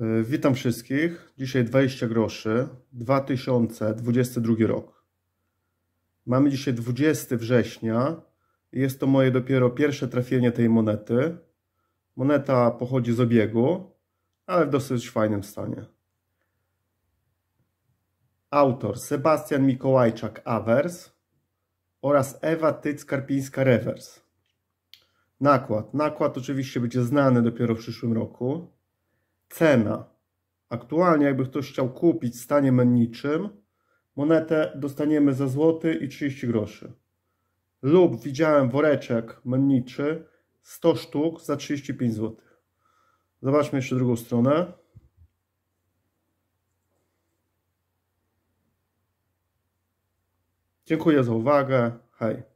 E, witam wszystkich. Dzisiaj 20 groszy, 2022 rok. Mamy dzisiaj 20 września. Jest to moje dopiero pierwsze trafienie tej monety. Moneta pochodzi z obiegu, ale w dosyć fajnym stanie. Autor Sebastian Mikołajczak Avers oraz Ewa Tyc-Karpińska Rewers. Nakład. Nakład oczywiście będzie znany dopiero w przyszłym roku cena. Aktualnie jakby ktoś chciał kupić w stanie menniczym, monetę dostaniemy za złoty i 30 groszy. Lub widziałem woreczek menniczy 100 sztuk za 35 zł. Zobaczmy jeszcze drugą stronę. Dziękuję za uwagę. Hej.